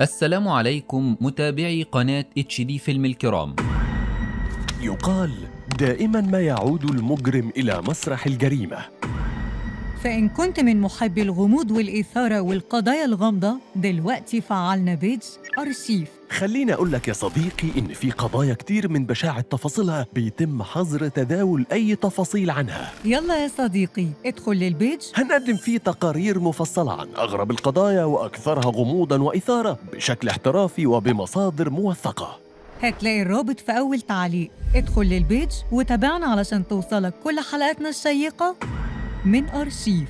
السلام عليكم متابعي قناة اتش دي فيلم الكرام يقال دائما ما يعود المجرم إلى مسرح الجريمة فإن كنت من محبي الغموض والإثارة والقضايا الغامضة دلوقتي فعلنا بيج أرشيف خليني أقول لك يا صديقي إن في قضايا كتير من بشاعة تفاصيلها بيتم حظر تداول أي تفاصيل عنها يلا يا صديقي ادخل للبيج هنقدم فيه تقارير مفصلة عن أغرب القضايا وأكثرها غموضاً وإثارة بشكل احترافي وبمصادر موثقة هتلاقي الرابط في أول تعليق ادخل للبيج وتابعنا علشان توصلك كل حلقاتنا الشيقة من أرشيف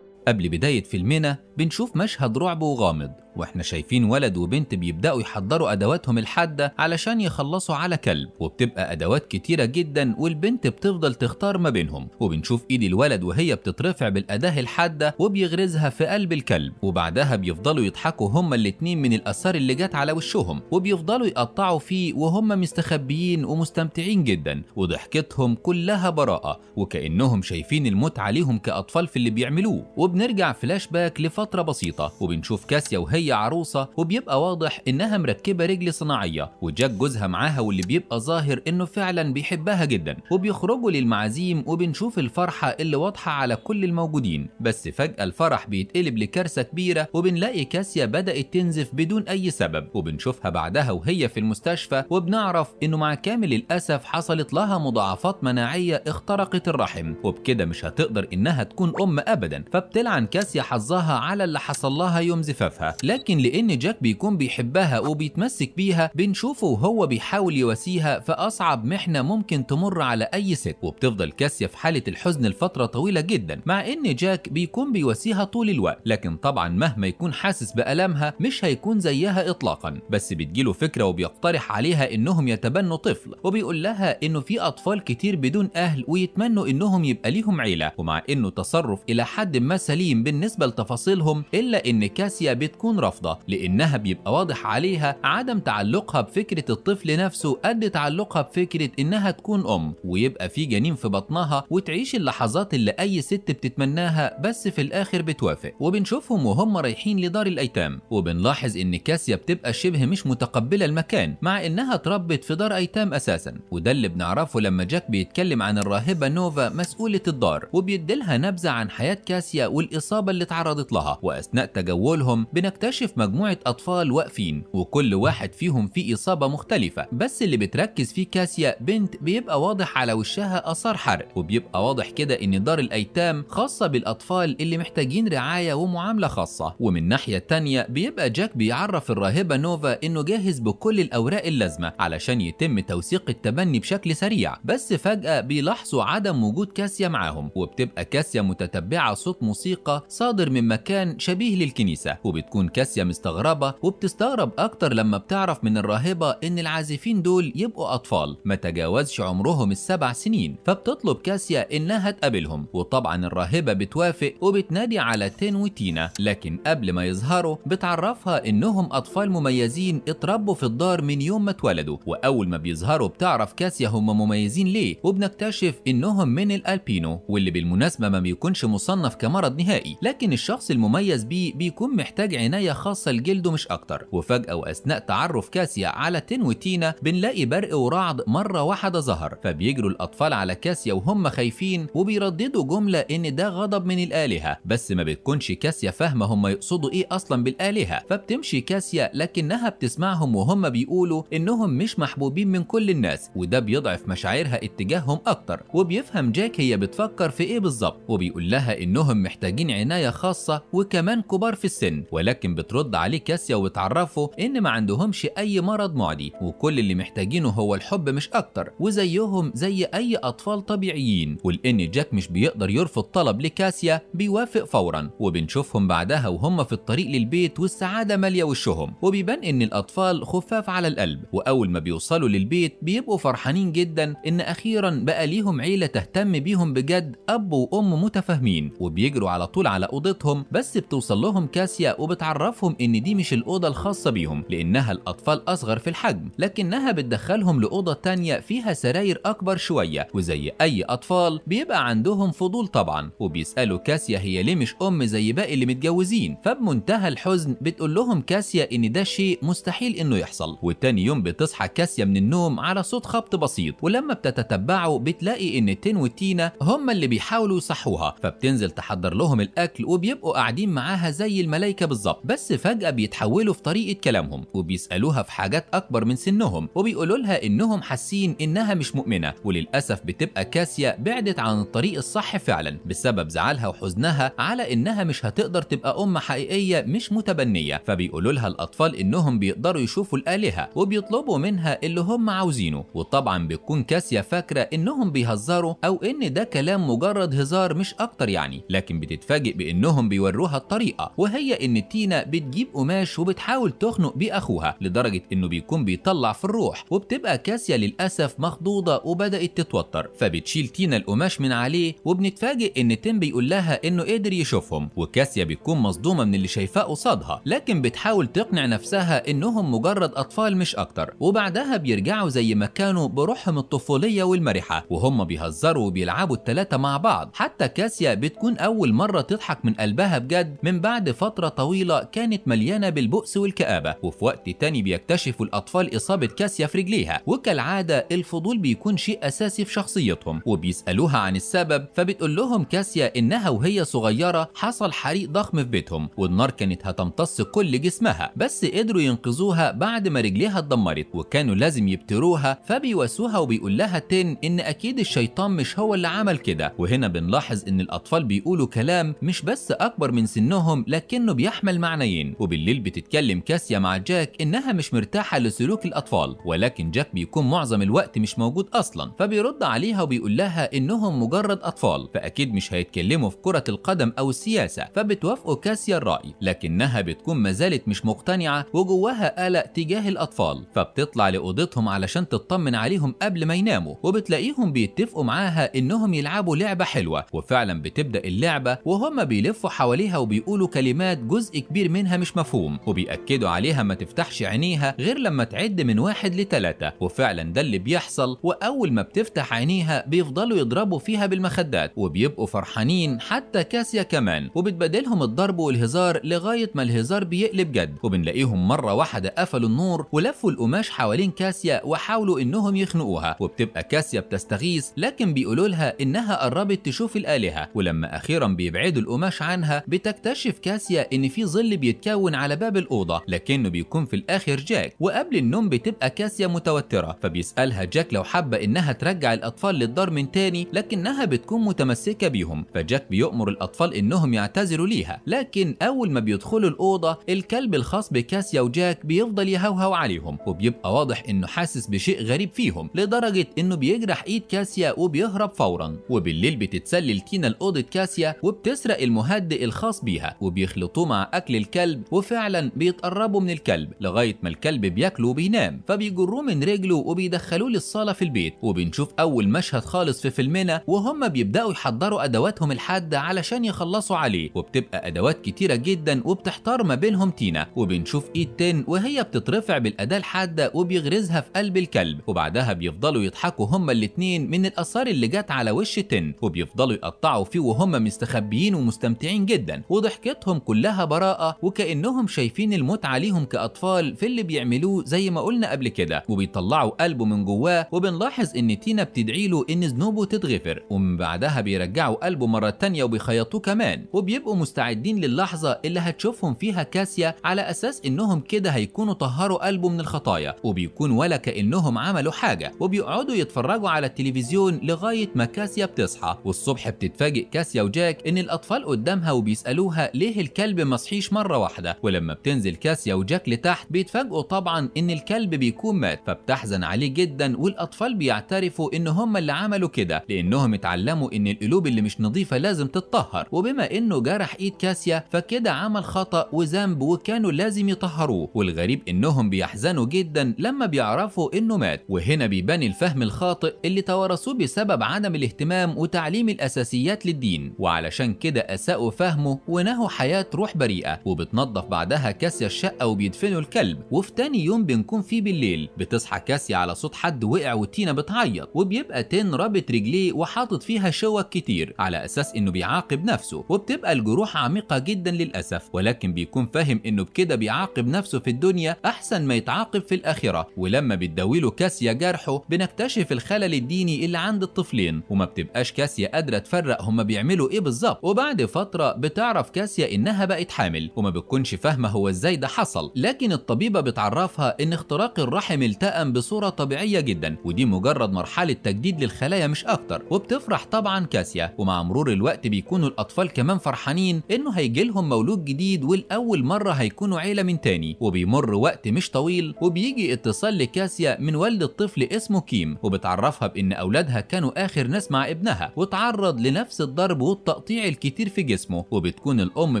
قبل بداية فيلمنا بنشوف مشهد رعب وغامض واحنا شايفين ولد وبنت بيبداوا يحضروا ادواتهم الحاده علشان يخلصوا على كلب وبتبقى ادوات كتيره جدا والبنت بتفضل تختار ما بينهم وبنشوف ايد الولد وهي بتترفع بالاداه الحاده وبيغرزها في قلب الكلب وبعدها بيفضلوا يضحكوا هما الاتنين من الاثار اللي جت على وشهم وبيفضلوا يقطعوا فيه وهم مستخبيين ومستمتعين جدا وضحكتهم كلها براءه وكانهم شايفين المتعه عليهم كاطفال في اللي بيعملوه وبنرجع فلاش باك لفتره بسيطه وبنشوف كاسيا وهي عروسه وبيبقى واضح انها مركبه رجل صناعيه وجاك جوزها معاها واللي بيبقى ظاهر انه فعلا بيحبها جدا وبيخرجوا للمعازيم وبنشوف الفرحه اللي واضحه على كل الموجودين بس فجاه الفرح بيتقلب لكارثه كبيره وبنلاقي كاسيا بدات تنزف بدون اي سبب وبنشوفها بعدها وهي في المستشفى وبنعرف انه مع كامل الأسف حصلت لها مضاعفات مناعيه اخترقت الرحم وبكده مش هتقدر انها تكون ام ابدا فبتلعن كاسيا حظها على اللي حصل لها يوم زفافها لكن لأن جاك بيكون بيحبها وبيتمسك بيها بنشوفه وهو بيحاول يواسيها في أصعب محنة ممكن تمر على أي ست وبتفضل كاسية في حالة الحزن لفترة طويلة جدا مع إن جاك بيكون بيواسيها طول الوقت لكن طبعا مهما يكون حاسس بألمها مش هيكون زيها إطلاقا بس بتجيله فكرة وبيقترح عليها إنهم يتبنوا طفل وبيقول لها إنه في أطفال كتير بدون أهل ويتمنوا إنهم يبقى ليهم عيلة ومع إنه تصرف إلى حد ما سليم بالنسبة لتفاصيلهم إلا إن كاسيا بتكون رافضة لأنها بيبقى واضح عليها عدم تعلقها بفكرة الطفل نفسه قد تعلقها بفكرة إنها تكون أم ويبقى في جنين في بطنها وتعيش اللحظات اللي أي ست بتتمناها بس في الآخر بتوافق وبنشوفهم وهم رايحين لدار الأيتام وبنلاحظ إن كاسيا بتبقى شبه مش متقبلة المكان مع إنها اتربت في دار أيتام أساسا وده اللي بنعرفه لما جاك بيتكلم عن الراهبة نوفا مسؤولة الدار وبيديلها نبذة عن حياة كاسيا والإصابة اللي اتعرضت لها وأثناء تجولهم بنكتشف بتكتشف مجموعة أطفال واقفين وكل واحد فيهم فيه إصابة مختلفة بس اللي بتركز فيه كاسيا بنت بيبقى واضح على وشها أثار حرق وبيبقى واضح كده إن دار الأيتام خاصة بالأطفال اللي محتاجين رعاية ومعاملة خاصة ومن ناحية تانية بيبقى جاك بيعرف الراهبة نوفا إنه جاهز بكل الأوراق اللازمة علشان يتم توثيق التبني بشكل سريع بس فجأة بيلاحظوا عدم وجود كاسيا معاهم وبتبقى كاسيا متتبعة صوت موسيقى صادر من مكان شبيه للكنيسة وبتكون كاسيا مستغربة وبتستغرب أكتر لما بتعرف من الراهبة إن العازفين دول يبقوا أطفال ما تجاوزش عمرهم السبع سنين فبتطلب كاسيا إنها تقابلهم وطبعا الراهبة بتوافق وبتنادي على تين وتينا لكن قبل ما يظهروا بتعرفها إنهم أطفال مميزين اتربوا في الدار من يوم ما اتولدوا وأول ما بيظهروا بتعرف كاسيا هم مميزين ليه وبنكتشف إنهم من الألبينو واللي بالمناسبة ما بيكونش مصنف كمرض نهائي لكن الشخص المميز بيه بيكون محتاج عناية شخصية خاصة لجلده مش أكتر وفجأة وأثناء تعرف كاسيا على تين وتينا بنلاقي برق ورعد مرة واحدة ظهر فبيجروا الأطفال على كاسيا وهم خايفين وبيرددوا جملة إن ده غضب من الآلهة بس ما بتكونش كاسيا فاهمة هم يقصدوا إيه أصلا بالآلهة فبتمشي كاسيا لكنها بتسمعهم وهم بيقولوا إنهم مش محبوبين من كل الناس وده بيضعف مشاعرها اتجاههم أكتر وبيفهم جاك هي بتفكر في إيه بالظبط وبيقول لها إنهم محتاجين عناية خاصة وكمان كبار في السن ولكن بترد عليه كاسيا وتعرفه ان ما عندهمش اي مرض معدي وكل اللي محتاجينه هو الحب مش اكتر وزيهم زي اي اطفال طبيعيين ولان جاك مش بيقدر يرفض طلب لكاسيا بيوافق فورا وبنشوفهم بعدها وهم في الطريق للبيت والسعاده ماليه وشهم وبيبان ان الاطفال خفاف على القلب واول ما بيوصلوا للبيت بيبقوا فرحانين جدا ان اخيرا بقى ليهم عيله تهتم بيهم بجد اب وام متفاهمين وبيجروا على طول على اوضتهم بس بتوصل لهم كاسيا وبتعرف بتعرفهم ان دي مش الاوضه الخاصه بيهم لانها الاطفال اصغر في الحجم لكنها بتدخلهم لاوضه تانية فيها سراير اكبر شويه وزي اي اطفال بيبقى عندهم فضول طبعا وبيسالوا كاسيا هي ليه مش ام زي باقي اللي متجوزين فبمنتهى الحزن بتقول لهم كاسيا ان ده شيء مستحيل انه يحصل وتاني يوم بتصحى كاسيا من النوم على صوت خبط بسيط ولما بتتتبعه بتلاقي ان تين وتينا هما اللي بيحاولوا يصحوها فبتنزل تحضر لهم الاكل وبيبقوا قاعدين معاها زي الملايكه بالظبط بس فجأة بيتحولوا في طريقة كلامهم وبيسألوها في حاجات أكبر من سنهم وبيقولوا لها إنهم حاسين إنها مش مؤمنة وللأسف بتبقى كاسيا بعدت عن الطريق الصح فعلا بسبب زعلها وحزنها على إنها مش هتقدر تبقى أم حقيقية مش متبنية فبيقولوا لها الأطفال إنهم بيقدروا يشوفوا الآلهة وبيطلبوا منها اللي هم عاوزينه وطبعا بتكون كاسيا فاكرة إنهم بيهزروا أو إن ده كلام مجرد هزار مش أكتر يعني لكن بتتفاجئ بإنهم بيوروها الطريقة وهي إن تينا بتجيب قماش وبتحاول تخنق بيه اخوها لدرجه انه بيكون بيطلع في الروح وبتبقى كاسيا للاسف مخضوضه وبدات تتوتر فبتشيل تينا القماش من عليه وبنتفاجئ ان تيم بيقول لها انه قدر يشوفهم وكاسيا بتكون مصدومه من اللي شايفاه قصادها لكن بتحاول تقنع نفسها انهم مجرد اطفال مش اكتر وبعدها بيرجعوا زي ما كانوا بروحهم الطفوليه والمرحه وهم بيهزروا وبيلعبوا الثلاثه مع بعض حتى كاسيا بتكون اول مره تضحك من قلبها بجد من بعد فتره طويله كانت مليانة بالبؤس والكآبة وفي وقت تاني بيكتشفوا الأطفال إصابة كاسيا في رجليها وكالعادة الفضول بيكون شيء أساسي في شخصيتهم وبيسألوها عن السبب فبتقول لهم كاسيا إنها وهي صغيرة حصل حريق ضخم في بيتهم والنار كانت هتمتص كل جسمها بس قدروا ينقذوها بعد ما رجليها اتدمرت وكانوا لازم يبتروها فبيواسوها وبيقول لها تن إن أكيد الشيطان مش هو اللي عمل كده وهنا بنلاحظ إن الأطفال بيقولوا كلام مش بس أكبر من سنهم لكنه بيحمل معنى معنيين وبالليل بتتكلم كاسيا مع جاك انها مش مرتاحه لسلوك الاطفال ولكن جاك بيكون معظم الوقت مش موجود اصلا فبيرد عليها وبيقول لها انهم مجرد اطفال فاكيد مش هيتكلموا في كره القدم او السياسه فبتوافقه كاسيا الراي لكنها بتكون ما زالت مش مقتنعه وجواها قلق تجاه الاطفال فبتطلع لاوضتهم علشان تطمن عليهم قبل ما يناموا وبتلاقيهم بيتفقوا معاها انهم يلعبوا لعبه حلوه وفعلا بتبدا اللعبه وهم بيلفوا حواليها وبيقولوا كلمات جزء كبير منها مش مفهوم وبيأكدوا عليها ما تفتحش عينيها غير لما تعد من واحد لتلاتة وفعلا ده اللي بيحصل وأول ما بتفتح عينيها بيفضلوا يضربوا فيها بالمخدات وبيبقوا فرحانين حتى كاسيا كمان وبتبادلهم الضرب والهزار لغاية ما الهزار بيقلب جد وبنلاقيهم مرة واحدة قفلوا النور ولفوا القماش حوالين كاسيا وحاولوا إنهم يخنقوها وبتبقى كاسيا بتستغيث لكن بيقولوا لها إنها قربت تشوف الآلهة ولما أخيرا بيبعدوا القماش عنها بتكتشف كاسيا إن في ظل بيتكون طيب على باب الأوضة لكنه بيكون في الآخر جاك وقبل النوم بتبقى كاسيا متوترة فبيسألها جاك لو حابة إنها ترجع الأطفال للدار من تاني لكنها بتكون متمسكة بيهم فجاك بيأمر الأطفال إنهم يعتذروا ليها لكن أول ما بيدخلوا الأوضة الكلب الخاص بكاسيا وجاك بيفضل يهوهو عليهم وبيبقى واضح إنه حاسس بشيء غريب فيهم لدرجة إنه بيجرح إيد كاسيا وبيهرب فورا وبالليل بتتسلل تينا لأوضة كاسيا وبتسرق المهدئ الخاص بيها وبيخلطوه مع أكل الكلب وفعلا بيتقربوا من الكلب لغايه ما الكلب بياكله وبينام فبيجروه من رجله وبيدخلوه للصاله في البيت وبنشوف اول مشهد خالص في فيلمنا وهم بيبداوا يحضروا ادواتهم الحاده علشان يخلصوا عليه وبتبقى ادوات كتيره جدا وبتحتار ما بينهم تينا وبنشوف ايد تن وهي بتترفع بالاداه الحاده وبيغرزها في قلب الكلب وبعدها بيفضلوا يضحكوا هما الاتنين من الاثار اللي جت على وش تن وبيفضلوا يقطعوا فيه وهم مستخبيين ومستمتعين جدا وضحكتهم كلها براءه وكأنهم شايفين المتعة ليهم كأطفال في اللي بيعملوه زي ما قلنا قبل كده وبيطلعوا قلبه من جواه وبنلاحظ إن تينا بتدعي له إن ذنوبه تتغفر ومن بعدها بيرجعوا قلبه مرة تانية وبيخيطوه كمان وبيبقوا مستعدين للحظة اللي هتشوفهم فيها كاسيا على أساس إنهم كده هيكونوا طهروا قلبه من الخطايا وبيكون ولا كأنهم عملوا حاجة وبيقعدوا يتفرجوا على التلفزيون لغاية ما كاسيا بتصحى والصبح بتتفاجئ كاسيا وجاك إن الأطفال قدامها وبيسألوها ليه الكلب مصحيش مرة مرة واحدة ولما بتنزل كاسيا وجاك لتحت بيتفاجئوا طبعا ان الكلب بيكون مات فبتحزن عليه جدا والاطفال بيعترفوا ان هم اللي عملوا كده لانهم اتعلموا ان القلوب اللي مش نظيفة لازم تتطهر وبما انه جرح ايد كاسيا فكده عمل خطأ وذنب وكانوا لازم يطهروه والغريب انهم بيحزنوا جدا لما بيعرفوا انه مات وهنا بيبان الفهم الخاطئ اللي توارثوه بسبب عدم الاهتمام وتعليم الاساسيات للدين وعلشان كده اساءوا فهمه ونهوا حياة روح بريئة وبتنضف بعدها كاسيا الشقه وبيدفنوا الكلب وفي تاني يوم بنكون فيه بالليل بتصحى كاسيا على صوت حد وقع وتينا بتعيط وبيبقى تين رابط رجليه وحاطط فيها شوك كتير على اساس انه بيعاقب نفسه وبتبقى الجروح عميقه جدا للاسف ولكن بيكون فاهم انه بكده بيعاقب نفسه في الدنيا احسن ما يتعاقب في الاخره ولما بتداوله كاسيا جرحه بنكتشف الخلل الديني اللي عند الطفلين وما بتبقاش كاسيا قادره تفرق هما بيعملوا ايه بالظبط وبعد فتره بتعرف كاسيا انها بقت حامل وما بتكونش فاهمه هو ازاي ده حصل لكن الطبيبه بتعرفها ان اختراق الرحم التئم بصوره طبيعيه جدا ودي مجرد مرحله تجديد للخلايا مش اكتر وبتفرح طبعا كاسيا ومع مرور الوقت بيكونوا الاطفال كمان فرحانين انه هيجي لهم مولود جديد ولاول مره هيكونوا عيله من تاني وبيمر وقت مش طويل وبيجي اتصال لكاسيا من والد طفل اسمه كيم وبتعرفها بان اولادها كانوا اخر ناس مع ابنها وتعرض لنفس الضرب والتقطيع الكتير في جسمه وبتكون الام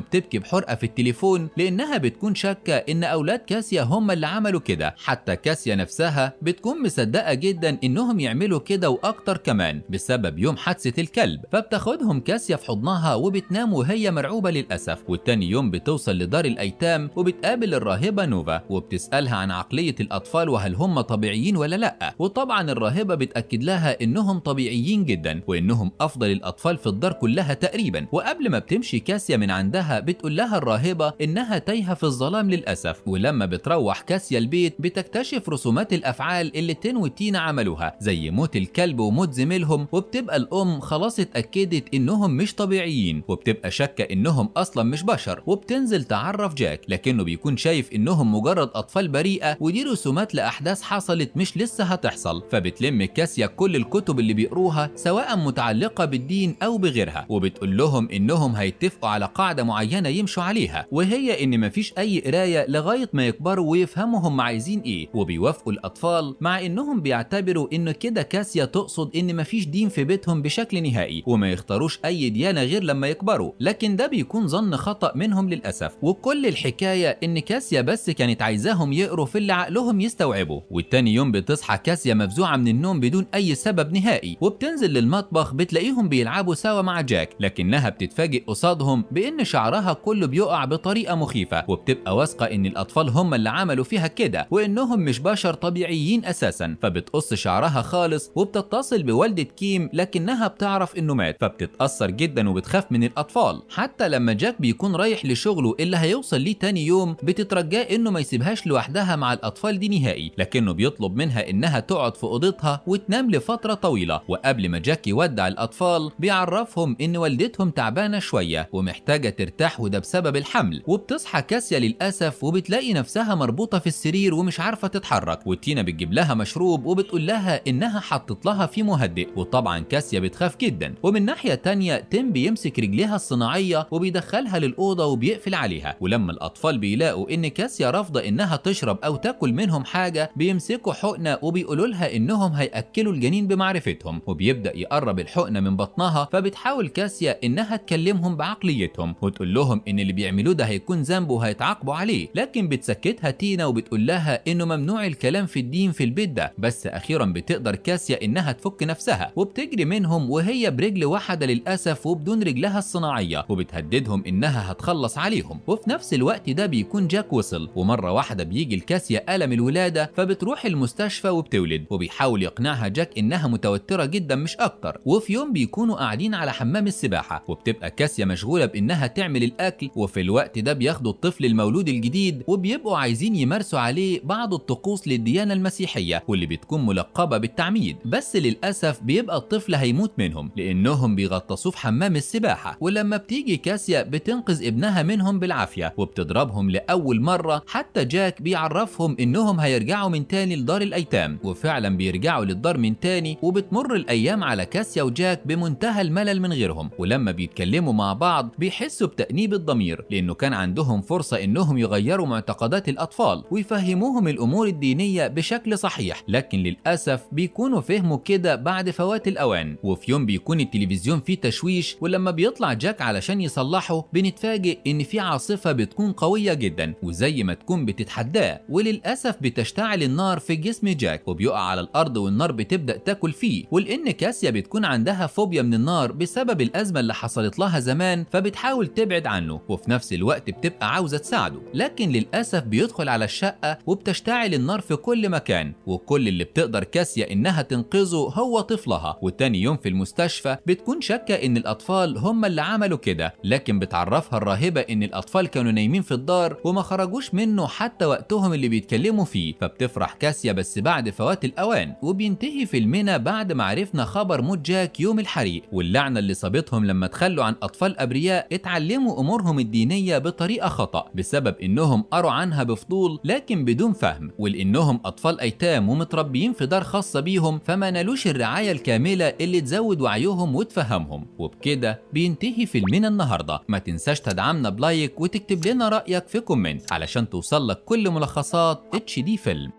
بتبكي بحرقه في التليفون التليفون لانها بتكون شاكه ان اولاد كاسيا هم اللي عملوا كده حتى كاسيا نفسها بتكون مصدقه جدا انهم يعملوا كده واكتر كمان بسبب يوم حادثه الكلب فبتاخدهم كاسيا في حضنها وبتنام وهي مرعوبه للاسف والتاني يوم بتوصل لدار الايتام وبتقابل الراهبه نوفا وبتسالها عن عقليه الاطفال وهل هم طبيعيين ولا لا وطبعا الراهبه بتاكد لها انهم طبيعيين جدا وانهم افضل الاطفال في الدار كلها تقريبا وقبل ما بتمشي كاسيا من عندها بتقول لها الراهبه الطالبة إنها تايهة في الظلام للأسف ولما بتروح كاسيا البيت بتكتشف رسومات الأفعال اللي تين وتينا عملوها زي موت الكلب وموت زميلهم وبتبقى الأم خلاص اتأكدت إنهم مش طبيعيين وبتبقى شاكة إنهم أصلا مش بشر وبتنزل تعرف جاك لكنه بيكون شايف إنهم مجرد أطفال بريئة ودي رسومات لأحداث حصلت مش لسه هتحصل فبتلم كاسيا كل الكتب اللي بيقروها سواء متعلقة بالدين أو بغيرها وبتقول لهم إنهم هيتفقوا على قاعدة معينة يمشوا عليها وهي ان مفيش اي قرايه لغايه ما يكبروا ويفهموا هم عايزين ايه وبيوافقوا الاطفال مع انهم بيعتبروا ان كده كاسيا تقصد ان مفيش دين في بيتهم بشكل نهائي وما يختاروش اي ديانه غير لما يكبروا لكن ده بيكون ظن خطا منهم للاسف وكل الحكايه ان كاسيا بس كانت عايزاهم يقروا في اللي عقلهم يستوعبه والتاني يوم بتصحى كاسيا مفزوعه من النوم بدون اي سبب نهائي وبتنزل للمطبخ بتلاقيهم بيلعبوا سوا مع جاك لكنها بتتفاجئ قصادهم بان شعرها كله بيقع بطريقه مخيفه وبتبقى واثقه ان الاطفال هم اللي عملوا فيها كده وانهم مش بشر طبيعيين اساسا فبتقص شعرها خالص وبتتصل بوالده كيم لكنها بتعرف انه مات فبتتاثر جدا وبتخاف من الاطفال حتى لما جاك بيكون رايح لشغله اللي هيوصل ليه تاني يوم بتترجاه انه ما يسيبهاش لوحدها مع الاطفال دي نهائي لكنه بيطلب منها انها تقعد في اوضتها وتنام لفتره طويله وقبل ما جاك يودع الاطفال بيعرفهم ان والدتهم تعبانه شويه ومحتاجه ترتاح وده بسبب الحمل الحمل وبتصحى كاسيا للاسف وبتلاقي نفسها مربوطه في السرير ومش عارفه تتحرك وتينا بتجيب لها مشروب وبتقول لها انها حطت لها في مهدئ وطبعا كاسيا بتخاف جدا ومن ناحيه تانية تيم بيمسك رجليها الصناعيه وبيدخلها للاوضه وبيقفل عليها ولما الاطفال بيلاقوا ان كاسيا رافضه انها تشرب او تاكل منهم حاجه بيمسكوا حقنه وبيقولوا لها انهم هياكلوا الجنين بمعرفتهم وبيبدا يقرب الحقنه من بطنها فبتحاول كاسيا انها تكلمهم بعقليتهم وتقول لهم ان اللي بيعملوه ده هيكون ذنبه وهيتعاقبوا عليه لكن بتسكتها تينا وبتقول لها انه ممنوع الكلام في الدين في البيت ده بس اخيرا بتقدر كاسيا انها تفك نفسها وبتجري منهم وهي برجل واحده للاسف وبدون رجلها الصناعيه وبتهددهم انها هتخلص عليهم وفي نفس الوقت ده بيكون جاك وصل ومره واحده بيجي لكاسيا الم الولاده فبتروح المستشفى وبتولد وبيحاول يقنعها جاك انها متوتره جدا مش اكتر وفي يوم بيكونوا قاعدين على حمام السباحه وبتبقى كاسيا مشغوله بانها تعمل الاكل وفي الوقت الوقت ده بياخدوا الطفل المولود الجديد وبيبقوا عايزين يمارسوا عليه بعض الطقوس للديانة المسيحية واللي بتكون ملقبة بالتعميد بس للأسف بيبقى الطفل هيموت منهم لأنهم بيغطسوه في حمام السباحة ولما بتيجي كاسيا بتنقذ ابنها منهم بالعافية وبتضربهم لأول مرة حتى جاك بيعرفهم إنهم هيرجعوا من تاني لدار الأيتام وفعلا بيرجعوا للدار من تاني وبتمر الأيام على كاسيا وجاك بمنتهى الملل من غيرهم ولما بيتكلموا مع بعض بيحسوا بتأنيب الضمير لأن انه كان عندهم فرصه انهم يغيروا معتقدات الاطفال ويفهموهم الامور الدينيه بشكل صحيح لكن للاسف بيكونوا فهموا كده بعد فوات الاوان وفي يوم بيكون التلفزيون فيه تشويش ولما بيطلع جاك علشان يصلحه بنتفاجئ ان في عاصفه بتكون قويه جدا وزي ما تكون بتتحداه وللاسف بتشتعل النار في جسم جاك وبيقع على الارض والنار بتبدا تاكل فيه ولان كاسيا بتكون عندها فوبيا من النار بسبب الازمه اللي حصلت لها زمان فبتحاول تبعد عنه وفي نفس الوقت بتبقى عاوزة تساعده لكن للأسف بيدخل على الشقة وبتشتعل النار في كل مكان وكل اللي بتقدر كاسيا إنها تنقذه هو طفلها وتاني يوم في المستشفى بتكون شاكة إن الأطفال هم اللي عملوا كده لكن بتعرفها الراهبة إن الأطفال كانوا نايمين في الدار وما خرجوش منه حتى وقتهم اللي بيتكلموا فيه فبتفرح كاسيا بس بعد فوات الأوان وبينتهي فيلمنا بعد ما عرفنا خبر موت جاك يوم الحريق واللعنة اللي صابتهم لما تخلوا عن أطفال أبرياء اتعلموا أمورهم الدينية العلمية بطريقة خطأ بسبب إنهم قروا عنها بفضول لكن بدون فهم ولإنهم أطفال أيتام ومتربيين في دار خاصة بيهم فما نالوش الرعاية الكاملة اللي تزود وعيهم وتفهمهم وبكده بينتهي فيلمنا النهاردة ما تنساش تدعمنا بلايك وتكتب لنا رأيك في كومنت علشان توصل لك كل ملخصات اتش دي فيلم